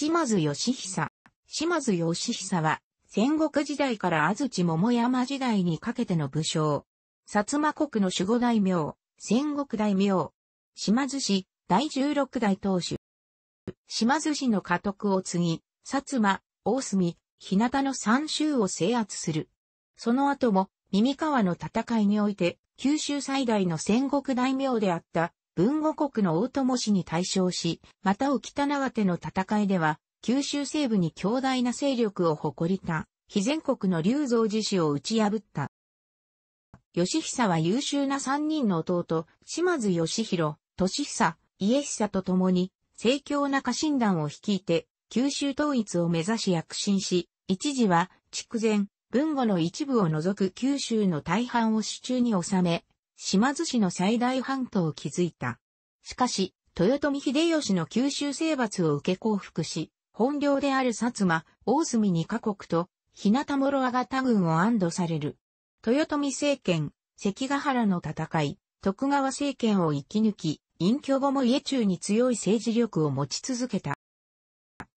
島津義久。島津義久は、戦国時代から安土桃山時代にかけての武将。薩摩国の守護大名、戦国大名。島津氏、第十六代当主。島津氏の家督を継ぎ、薩摩、大隅、日向の三州を制圧する。その後も、耳川の戦いにおいて、九州最大の戦国大名であった文後国の大友氏に対象し、また沖田縄手の戦いでは、九州西部に強大な勢力を誇りた、非全国の龍造寺氏を打ち破った。義久は優秀な三人の弟、島津義弘、俊久、家久と共に、盛況な家臣団を率いて、九州統一を目指し躍進し、一時は、筑前、文後の一部を除く九州の大半を手中に収め、島津市の最大半島を築いた。しかし、豊臣秀吉の九州征伐を受け降伏し、本領である薩摩、大隅二カ国と、日向諸阿賀軍を安堵される。豊臣政権、関ヶ原の戦い、徳川政権を生き抜き、隠居後も家中に強い政治力を持ち続けた。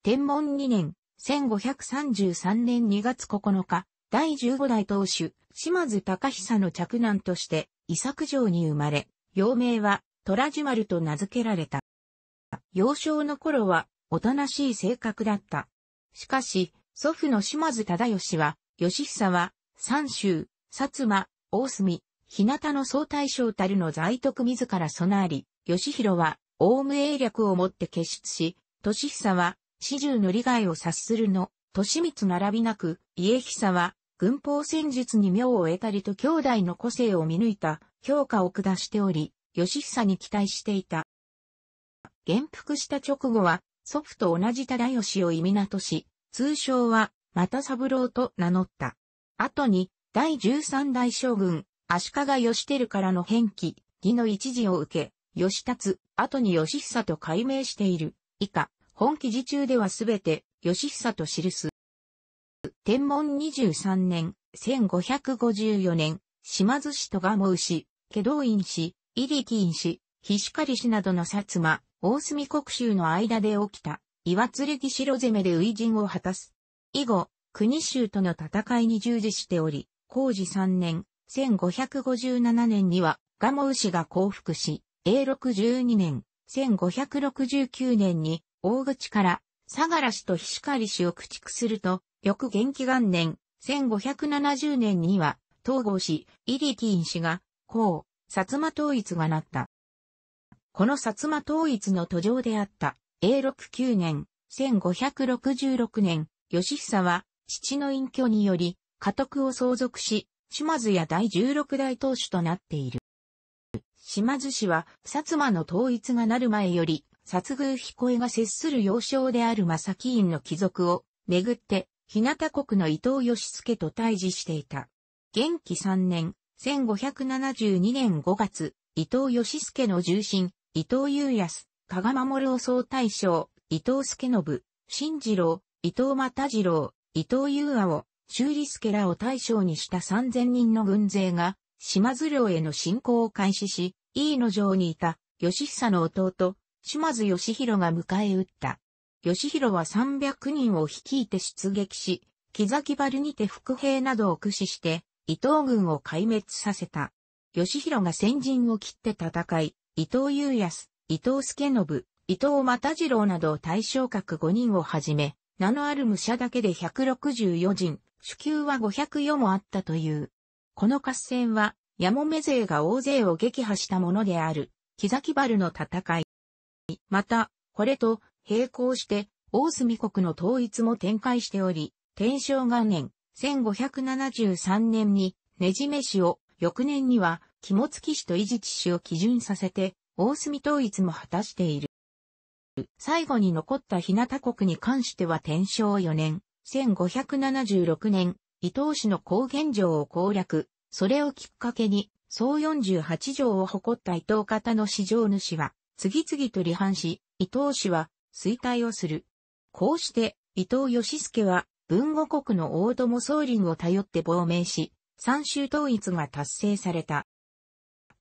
天文2年、1533年2月9日、第15代当主、島津隆久の着難として、伊作城に生まれ、幼名は、虎ラジマルと名付けられた。幼少の頃は、おとなしい性格だった。しかし、祖父の島津忠義は、義久は、三州、薩摩、大隅、日向の総大将たるの在徳自ら備あり、義弘は、大無英略をもって結出し、利久は、始終の利害を察するの、利光並びなく、家久は、軍法戦術に妙を得たりと兄弟の個性を見抜いた評価を下しており、義久に期待していた。元服した直後は、祖父と同じ忠義を意味なとし、通称は、又三郎と名乗った。後に、第13代将軍、足利義輝からの返記、義の一時を受け、義達、後に義久と改名している。以下、本記事中ではすべて、義久と記す。天文23年、1554年、島津氏と蒲生氏、祁道院氏、入金氏、菱狩氏などの薩摩、大隅国州の間で起きた、岩剣城攻めで初人を果たす。以後、国州との戦いに従事しており、工事3年、1557年には、蒲生氏が降伏し、永禄12年、1569年に、大口から、相良氏と菱狩氏を駆逐すると、翌元気元年、1570年には、統合氏、イリティン氏が、こう、薩摩統一がなった。この薩摩統一の途上であった、永禄9年、1566年、義久は、父の隠居により、家督を相続し、島津や第16代当主となっている。島津氏は、薩摩の統一がなる前より、薩宮彦恵が接する要衝である正木院の貴族を、めぐって、日向国の伊藤義介と対峙していた。元気3年、1572年5月、伊藤義介の重臣、伊藤雄康、加賀守を総大将、伊藤助信、新次郎、伊藤又次郎、伊藤裕和を、修理助らを大将にした3000人の軍勢が、島津領への侵攻を開始し、飯野城にいた、義久の弟、島津義弘が迎え撃った。義弘は300人を率いて出撃し、木崎原にて伏兵などを駆使して、伊藤軍を壊滅させた。義弘が先陣を切って戦い、伊藤雄康、伊藤助信、伊藤又次郎など対象格5人をはじめ、名のある武者だけで164人、主級は5 0余もあったという。この合戦は、やもめ勢が大勢を撃破したものである、木崎原の戦い。また、これと、並行して、大隅国の統一も展開しており、天正元年、1573年に、ねじめ氏を、翌年には、肝付氏と伊地知氏を基準させて、大隅統一も果たしている。最後に残った日向国に関しては天正4年、1576年、伊東氏の高原城を攻略、それをきっかけに、総48条を誇った伊東方の市場主は、次々と離反し、伊東氏は衰退をする。こうして、伊藤義介は、文後国の大友宗林を頼って亡命し、三州統一が達成された。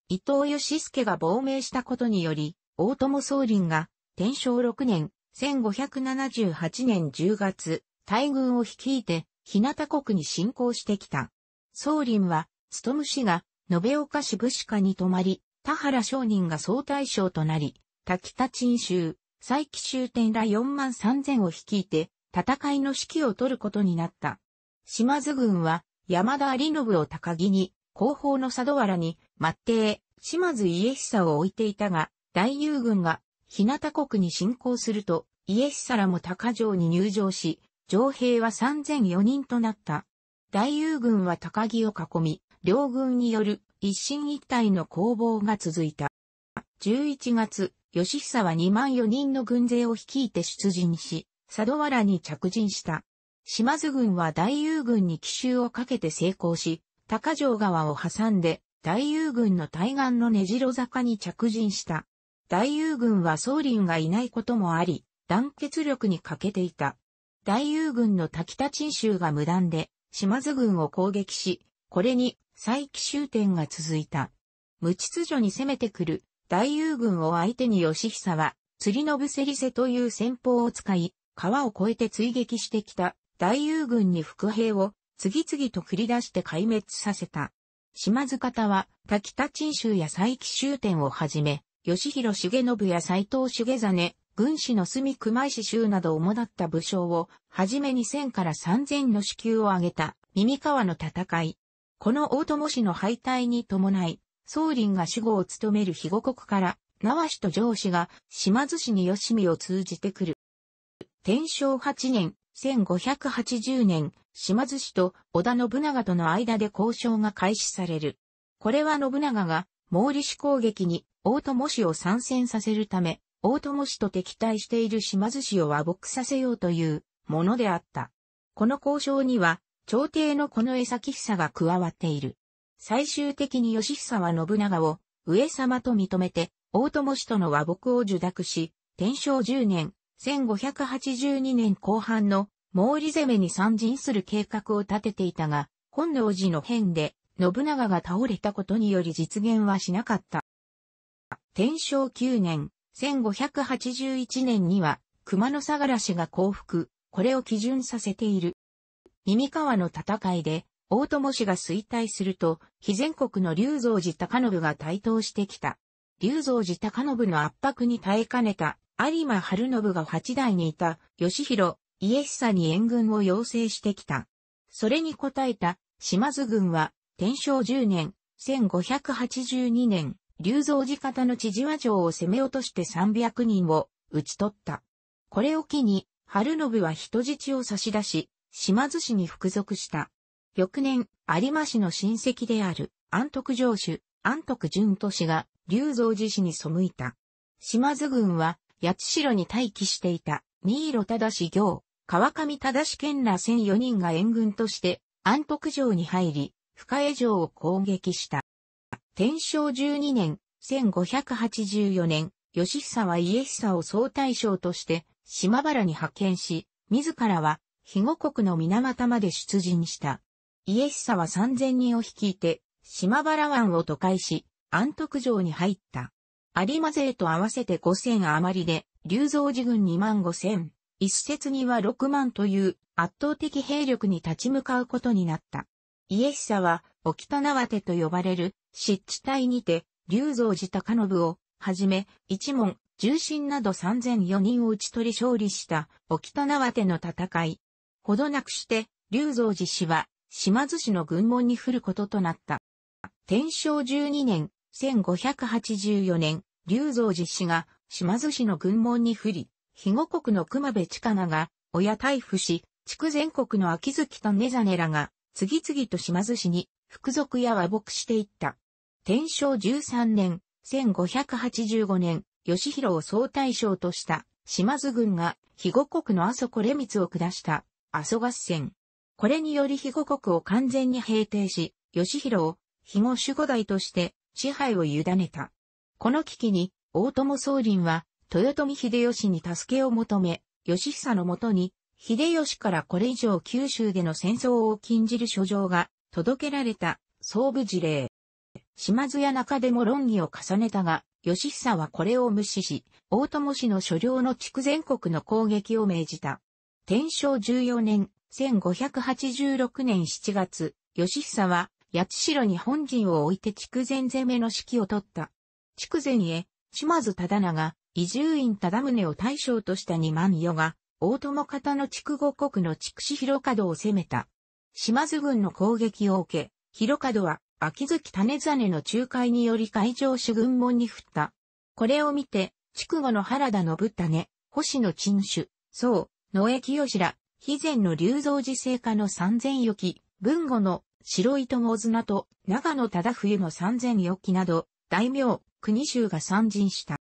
伊藤義介が亡命したことにより、大友宗林が、天正6年、1578年10月、大軍を率いて、日向国に侵攻してきた。宗林は、務氏が、延岡市武士家に泊まり、田原商人が総大将となり、滝田鎮州、再起終点ら4万3000を率いて、戦いの指揮を取ることになった。島津軍は、山田有信を高木に、後方の佐土原に、末帝、島津家久を置いていたが、大友軍が、日向国に侵攻すると、家久らも高城に入城し、城兵は3004人となった。大友軍は高木を囲み、両軍による一進一退の攻防が続いた。11月、義久は2万4人の軍勢を率いて出陣し、佐渡原に着陣した。島津軍は大友軍に奇襲をかけて成功し、高城川を挟んで、大友軍の対岸の根城坂に着陣した。大友軍は総林がいないこともあり、団結力に欠けていた。大友軍の滝田陳州が無断で、島津軍を攻撃し、これに再奇襲点が続いた。無秩序に攻めてくる大友軍を相手に義久は、釣りのブせりせという戦法を使い、川を越えて追撃してきた大友軍に伏兵を次々と繰り出して壊滅させた。島津方は、滝田鎮州や佐伯州天をはじめ、吉弘重信や斎藤重真、軍師の隅熊石州など主だった武将を、はじめ2000から3000の支給を上げた、耳川の戦い。この大友氏の敗退に伴い、宗林が主語を務める肥後国から、縄師と上司が島津氏に吉見を通じてくる。天正8年、1580年、島津氏と織田信長との間で交渉が開始される。これは信長が毛利氏攻撃に大友氏を参戦させるため、大友氏と敵対している島津氏を和睦させようというものであった。この交渉には、朝廷のこの江崎久が加わっている。最終的に吉久は信長を上様と認めて、大友氏との和睦を受諾し、天正10年、1582年後半の毛利攻めに参陣する計画を立てていたが、本能寺の変で信長が倒れたことにより実現はしなかった。天正9年、1581年には、熊野相良氏が降伏、これを基準させている。耳川の戦いで、大友氏が衰退すると、非全国の龍造寺高信が台頭してきた。龍造寺高信の圧迫に耐えかねた、有馬春信が八代にいた、吉弘、家久に援軍を要請してきた。それに応えた、島津軍は、天正10年、1582年、龍造寺方の千々和城を攻め落として300人を撃ち取った。これを機に、春信は人質を差し出し、島津氏に服属した。翌年、有馬氏の親戚である安徳城主、安徳淳都氏が竜造寺氏に背いた。島津軍は八代に待機していた新色忠行、川上忠県ら千4人が援軍として安徳城に入り、深江城を攻撃した。天正12年、1584年、吉久は家久を総大将として島原に派遣し、自らは肥後国の水俣まで出陣した。イエシサは三千人を率いて、島原湾を都会し、安徳城に入った。有馬勢と合わせて五千余りで、龍造寺軍二万五千、一説には六万という圧倒的兵力に立ち向かうことになった。イエシサは、沖田縄手と呼ばれる湿地帯にて、龍造寺高信を、はじめ、一門、重臣など三千四人を打ち取り勝利した、沖田縄手の戦い。ほどなくして、竜造寺氏は、島津市の軍門に降ることとなった。天正12年、1584年、龍造寺氏が島津市の軍門に降り、肥後国の熊部近名が、親逮捕し、地区全国の秋月と根ネらが、次々と島津市に、服属や和睦していった。天正13年、1585年、吉弘を総大将とした、島津軍が、肥後国の阿蘇これツを下した、阿蘇合戦。これにより肥後国を完全に平定し、義弘を肥後守護代として支配を委ねた。この危機に、大友宗麟は、豊臣秀吉に助けを求め、義久のもとに、秀吉からこれ以上九州での戦争を禁じる書状が届けられた総武事例。島津屋中でも論議を重ねたが、義久はこれを無視し、大友氏の所領の地区全国の攻撃を命じた。天正14年、1586年7月、義久は、八代に本陣を置いて筑前攻めの指揮を取った。筑前へ、島津忠長、伊集院忠宗を大将とした二万余が、大友方の筑後国の筑紫広角を攻めた。島津軍の攻撃を受け、広角は、秋月種真の仲介により海上主軍門に振った。これを見て、筑後の原田信種、星野陳主、宋、野江清ら、肥前の龍造寺聖家の三千余木、文後の白糸大綱と長野忠冬の三千余木など、大名、国衆が参陣した。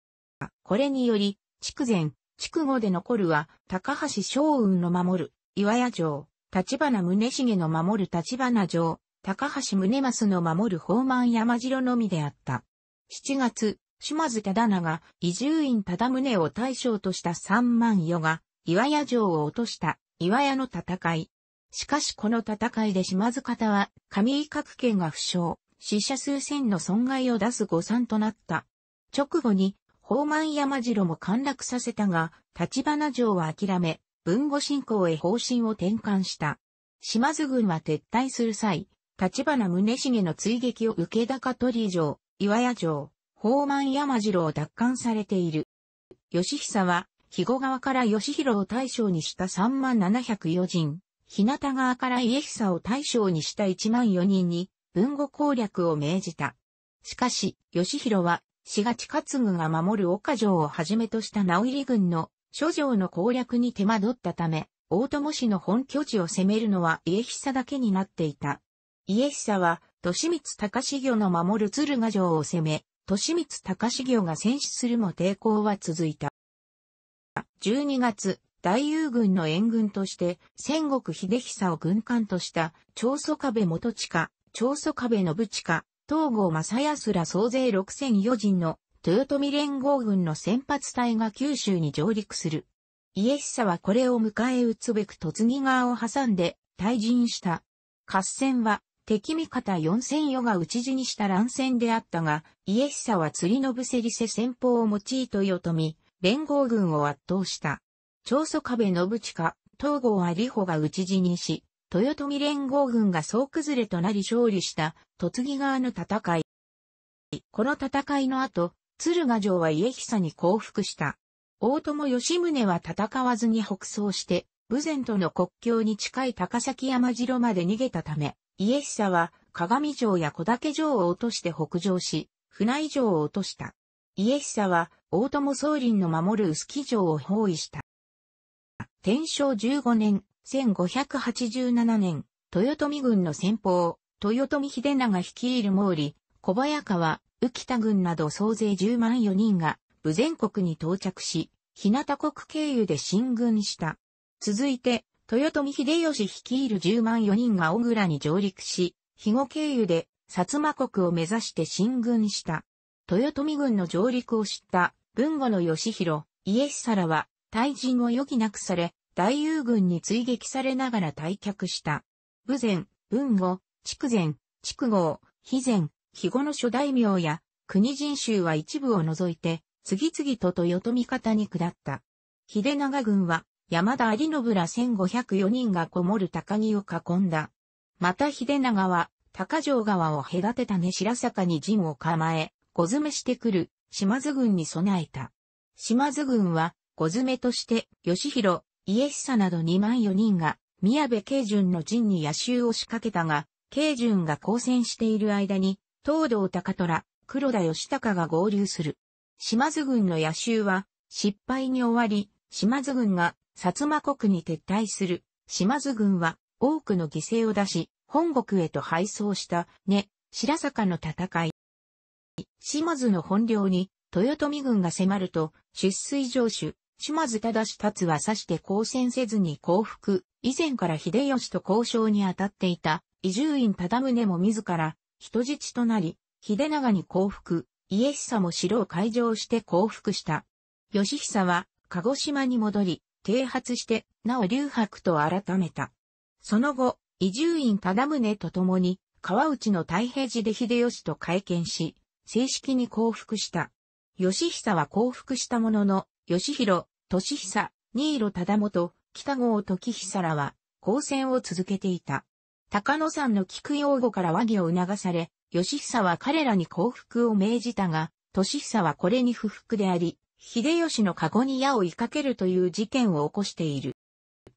これにより、筑前、筑後で残るは、高橋昌雲の守る、岩屋城、立花宗茂の守る立花城、高橋宗益の守る宝満山城のみであった。七月、島津忠長、伊集院忠宗を大将とした三万余が、岩屋城を落とした。岩屋の戦い。しかしこの戦いで島津方は、上井角圏が負傷、死者数千の損害を出す誤算となった。直後に、宝満山城も陥落させたが、立花城は諦め、文後進行へ方針を転換した。島津軍は撤退する際、立花宗茂の追撃を受け高取城、岩屋城、宝満山城を奪還されている。義久は、肥後側から義弘を大将にした3万704人、日向側から家久を大将にした1万4人に、文後攻略を命じた。しかし、義弘は、志賀地勝具が守る岡城をはじめとした直入軍の諸城の攻略に手間取ったため、大友氏の本拠地を攻めるのは家久だけになっていた。家久は、利光隆行の守る鶴ヶ城を攻め、利光隆行が戦死するも抵抗は続いた。12月、大友軍の援軍として、戦国秀久を軍艦とした、長祖壁元地下、長祖壁信地下、東郷正康ら総勢6 0 0人の、豊臣連合軍の先発隊が九州に上陸する。家久はこれを迎え撃つべく突木側を挟んで、退陣した。合戦は、敵味方4000余が討ち死にした乱戦であったが、家久は釣りの伏せりせ戦法を用いと豊臣、連合軍を圧倒した。長祖壁信近、東郷は里保が討ち死にし、豊臣連合軍が総崩れとなり勝利した、突木川の戦い。この戦いの後、鶴ヶ城は家久に降伏した。大友吉宗は戦わずに北走して、豊前との国境に近い高崎山城まで逃げたため、家久は鏡城や小竹城を落として北上し、船井城を落とした。家久は大友総林の守る薄木城を包囲した。天正15年、1587年、豊臣軍の先方、豊臣秀長率いる毛利、小早川、浮田軍など総勢10万4人が、武全国に到着し、日向国経由で進軍した。続いて、豊臣秀吉率いる10万4人が小倉に上陸し、肥後経由で薩摩国を目指して進軍した。豊臣軍の上陸を知った文後の義弘、家久は退陣を余儀なくされ、大友軍に追撃されながら退却した。武前、文後、筑前、筑後、肥前、肥後の諸大名や国人衆は一部を除いて、次々と豊臣方に下った。秀長軍は山田有信ら1504人がこもる高木を囲んだ。また秀長は高城川を隔てた根白坂に陣を構え、小詰めしてくる島津軍に備えた。島津軍は小詰めとして義弘、家久など2万4人が宮部慶順の陣に野襲を仕掛けたが、慶順が交戦している間に、東道高虎、黒田義高が合流する。島津軍の野襲は失敗に終わり、島津軍が薩摩国に撤退する。島津軍は多くの犠牲を出し、本国へと敗走した、ね、白坂の戦い。島津の本領に、豊臣軍が迫ると、出水城主、島津忠達は指して交戦せずに降伏、以前から秀吉と交渉に当たっていた、伊集院忠宗も自ら、人質となり、秀長に降伏、家久も城を開城して降伏した。義久は、鹿児島に戻り、停発して、なお留白と改めた。その後、伊集院忠宗と共に、川内の太平寺で秀吉と会見し、正式に降伏した。義久は降伏したものの、義弘、俊久、新色忠元、北郷時久らは、交戦を続けていた。高野山の菊用語から和議を促され、義久は彼らに降伏を命じたが、俊久はこれに不服であり、秀吉の籠に矢を追いかけるという事件を起こしている。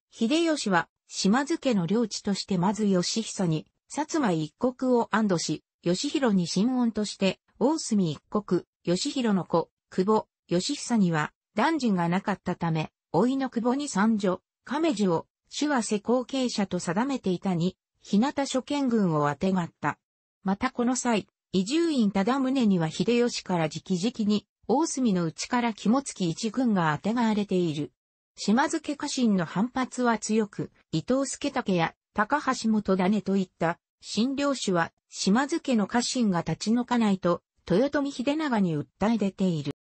秀吉は、島津家の領地としてまず義久に、薩摩一国を安堵し、義弘に新恩として、大隅一国、義弘の子、久保、義久には、男児がなかったため、老いの久保に三女、亀樹を、主は世後継者と定めていたに、日向諸見軍をあてがった。またこの際、伊住院忠宗には秀吉から直々に、大隅の内から肝付き一軍があてがわれている。島津家家臣の反発は強く、伊藤助武や高橋元種といった、新領主は島津家の家臣が立ち退かないと、豊臣秀長に訴え出ている。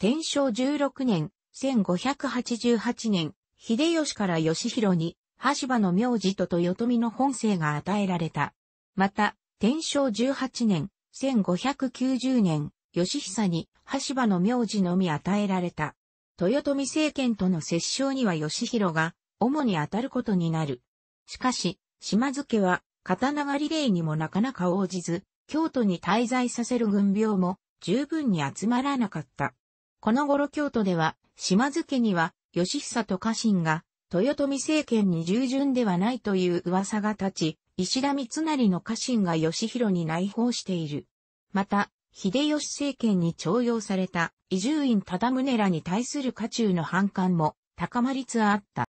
天正16年、1588年、秀吉から義弘に、橋場の名字と豊臣の本姓が与えられた。また、天正18年、1590年、義久に、橋場の名字のみ与えられた。豊臣政権との折衝には義弘が、主に当たることになる。しかし、島津家は、刀狩り令にもなかなか応じず、京都に滞在させる軍病も十分に集まらなかった。この頃京都では、島津家には、義久と家臣が、豊臣政権に従順ではないという噂が立ち、石田三成の家臣が義弘に内包している。また、秀吉政権に徴用された伊集院忠宗らに対する家中の反感も高まりつあった。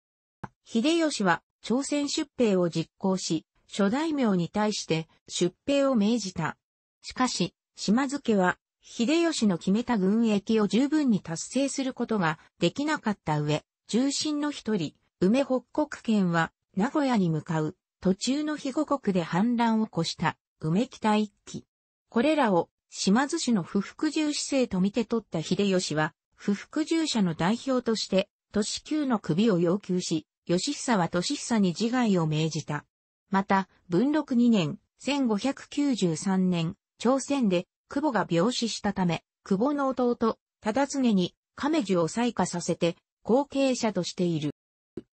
秀吉は朝鮮出兵を実行し、諸大名に対して出兵を命じた。しかし、島津家は、秀吉の決めた軍役を十分に達成することができなかった上、重臣の一人、梅北国県は、名古屋に向かう、途中の肥後国で反乱を起こした、梅北一揆。これらを、島津氏の不服従姿勢と見て取った秀吉は、不服従者の代表として、都市級の首を要求し、吉久は都市久に自害を命じた。また、文禄2年、1593年、朝鮮で、久保が病死したため、久保の弟、忠常に、亀樹を採火させて、後継者としている。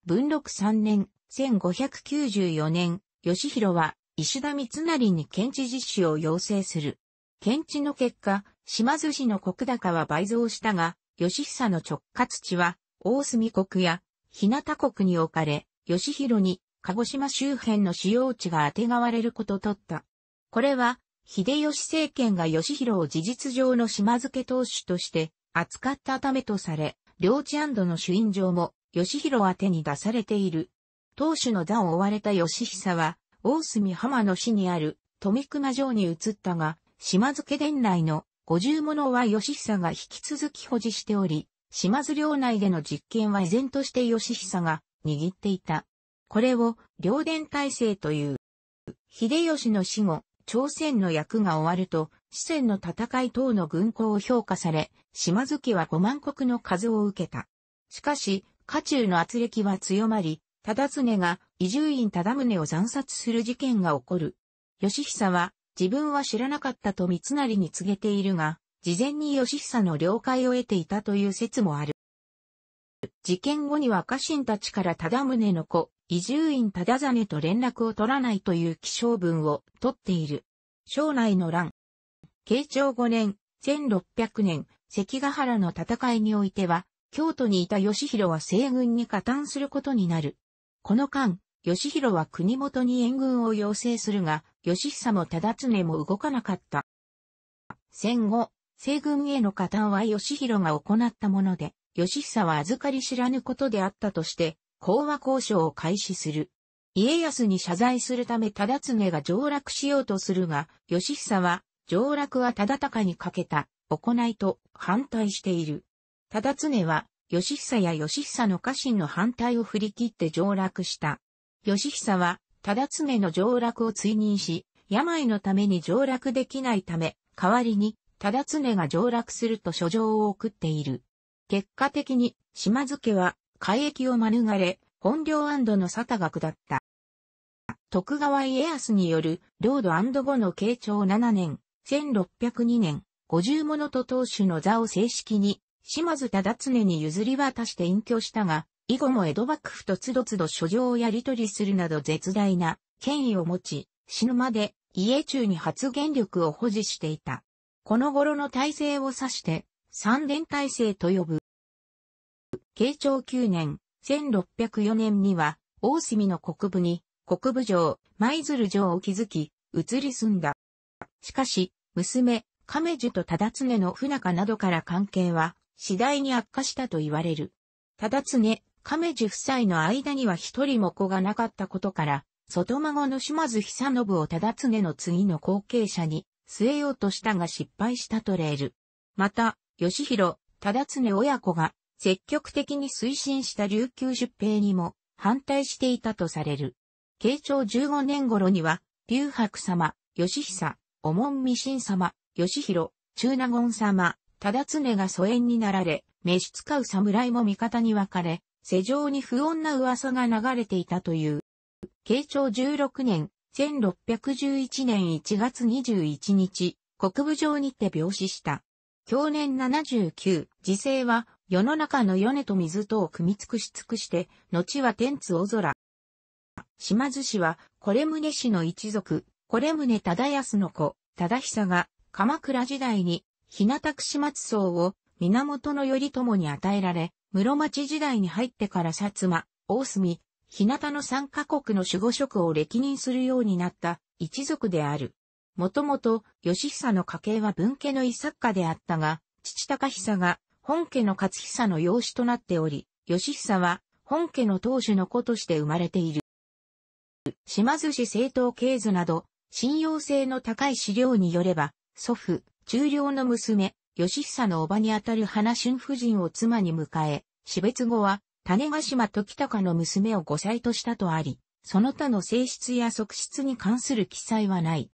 文禄3年、1594年、義弘は、石田三成に検知実施を要請する。検知の結果、島津市の国高は倍増したが、義久の直轄地は、大隅国や、日向国に置かれ、義弘に、鹿児島周辺の使用地が当てがわれることとった。これは、秀吉政権が義弘を事実上の島付け当主として扱ったためとされ、領地の主印状も義弘宛に出されている。当主の座を追われた義久は、大隅浜の市にある富熊城に移ったが、島津家伝来の五十物は義久が引き続き保持しており、島津領内での実権は依然として義久が握っていた。これを両殿体制という。秀吉の死後、朝鮮の役が終わると、四川の戦い等の軍功を評価され、島月は五万国の数を受けた。しかし、家中の圧力は強まり、忠常が伊集院忠宗を惨殺する事件が起こる。義久は自分は知らなかったと三成に告げているが、事前に義久の了解を得ていたという説もある。事件後には家臣たちから忠宗の子、伊集院忠真と連絡を取らないという気象文を取っている。将来の乱。慶長5年、1600年、関ヶ原の戦いにおいては、京都にいた義弘は西軍に加担することになる。この間、義弘は国元に援軍を要請するが、義久も忠常も動かなかった。戦後、西軍への加担は義弘が行ったもので、義久は預かり知らぬことであったとして、講和交渉を開始する。家康に謝罪するため忠常が上洛しようとするが、義久は、上洛は忠高にかけた、行いと反対している。忠常は、義久や義久の家臣の反対を振り切って上洛した。義久は、忠常の上洛を追認し、病のために上洛できないため、代わりに、忠常が上洛すると書状を送っている。結果的に、島津家は、海域を免れ、本領の沙汰が下った。徳川家康による、領土後の慶長7年、1602年、五十物と当主の座を正式に、島津忠常に譲り渡して隠居したが、以後も江戸幕府とつどつど書状をやり取りするなど絶大な権威を持ち、死ぬまで家中に発言力を保持していた。この頃の体制を指して、三連体制と呼ぶ。慶長九年、1604年には、大隅の国部に、国部城、舞鶴城を築き、移り住んだ。しかし、娘、亀樹と忠常の不仲などから関係は、次第に悪化したと言われる。忠常、亀樹夫妻の間には一人も子がなかったことから、外孫の島津久信を忠常の次の後継者に据えようとしたが失敗したとれる。また、義弘、忠常親子が積極的に推進した琉球出兵にも反対していたとされる。慶長15年頃には、龍白様、義久、おもんみしん様、義弘、中納言様、忠常が疎遠になられ、召使う侍も味方に分かれ、世上に不穏な噂が流れていたという。慶長16年、1611年1月21日、国部上にて病死した。去年79、時世は世の中の米と水とを組み尽くし尽くして、後は天津大空。島津氏は、これ宗氏の一族、これ宗忠康の子、忠久が、鎌倉時代に、日向串松荘を、源頼朝に与えられ、室町時代に入ってから薩摩、大隅、日向の三カ国の守護職を歴任するようになった一族である。もともと、義久の家系は文家の遺作家であったが、父高久が本家の勝久の養子となっており、義久は本家の当主の子として生まれている。島津氏政党経図など、信用性の高い資料によれば、祖父、中領の娘、義久の叔母にあたる花春夫人を妻に迎え、死別後は、種ヶ島時高の娘を5歳としたとあり、その他の性質や側室に関する記載はない。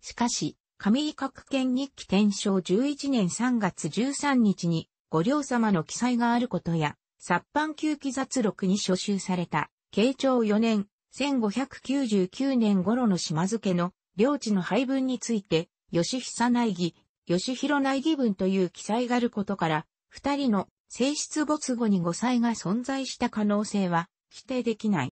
しかし、上井閣圏日記天正11年3月13日に、御両様の記載があることや、殺藩旧記雑録に書集された、慶長4年、1599年頃の島付の領地の配分について、吉久内義、吉弘内義文という記載があることから、二人の性質没後に誤載が存在した可能性は否定できない。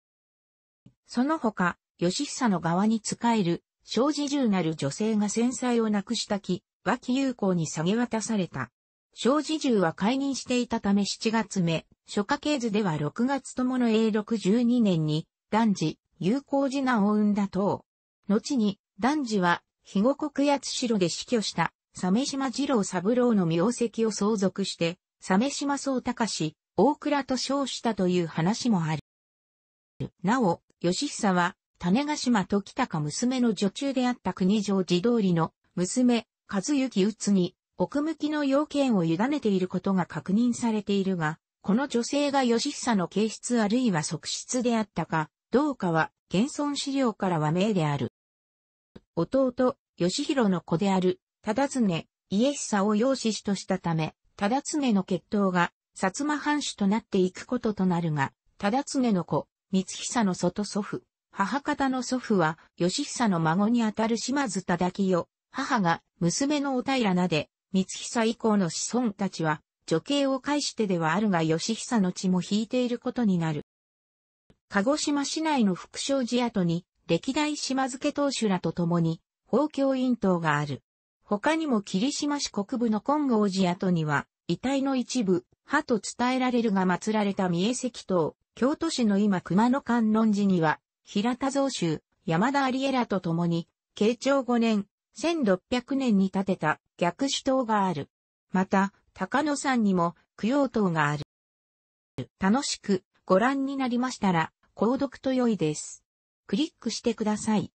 その他、吉久の側に仕える小侍重なる女性が戦災をなくしたき、脇友好に下げ渡された。小侍重は解任していたため7月目、初夏系図では6月ともの永禄12年に、男児、友好次男を生んだ等。後に、男児は、肥後国八代で死去した、鮫島二郎三郎の名跡を相続して、鮫島総隆、大倉と称したという話もある。なお、吉久は、種ヶ島時高娘の女中であった国城寺通りの娘、和幸うつに、奥向きの要件を委ねていることが確認されているが、この女性が義久の形質あるいは側室であったか、どうかは、現存資料からは明である。弟、義弘の子である、忠常、家久を養子主としたため、忠常の血統が、薩摩藩主となっていくこととなるが、忠常の子、光久の外祖父、母方の祖父は、義久の孫にあたる島津忠清、母が娘のお平名で、光久以降の子孫たちは、女系を介してではあるが義久の血も引いていることになる。鹿児島市内の福祥寺跡に、歴代島津家当主らと共に、法教院等がある。他にも霧島市国部の金剛寺跡には、遺体の一部、派と伝えられるが祀られた三重石東京都市の今熊野観音寺には、平田蔵州、山田有エラと共に、慶長5年、1600年に建てた逆主塔がある。また、高野山にも供養塔がある。楽しくご覧になりましたら、購読と良いです。クリックしてください。